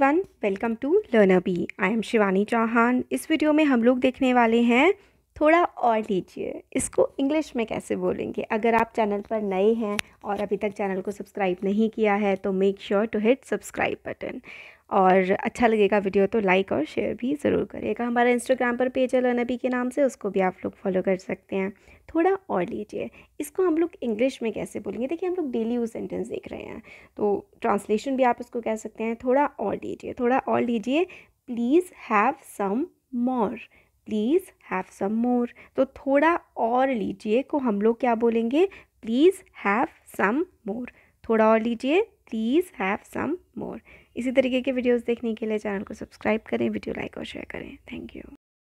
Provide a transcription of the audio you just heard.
one welcome to learner bee I am Shivani Chauhan इस video में हम लोग देखने वाले हैं थोड़ा और लीजिए इसको इंग्लिश में कैसे बोलेंगे अगर आप चैनल पर नए हैं और अभी तक चैनल को सब्सक्राइब नहीं किया है तो make sure to hit subscribe button और अच्छा लगेगा वीडियो तो लाइक और शेयर भी ज़रूर करिएगा हमारा इंस्टाग्राम पर पेज है नबी के नाम से उसको भी आप लोग फॉलो कर सकते हैं थोड़ा और लीजिए इसको हम लोग इंग्लिश में कैसे बोलेंगे देखिए हम लोग डेली यूज सेंटेंस देख रहे हैं तो ट्रांसलेशन भी आप इसको कह सकते हैं थोड़ा और लीजिए थोड़ा और लीजिए please have some more please have some more तो थोड़ा और लीजिए को हम लोग क्या बोलेंगे प्लीज़ हैव सम मोर थोड़ा और लीजिए प्लीज़ हैव सम मोर इसी तरीके के वीडियोस देखने के लिए चैनल को सब्सक्राइब करें वीडियो लाइक और शेयर करें थैंक यू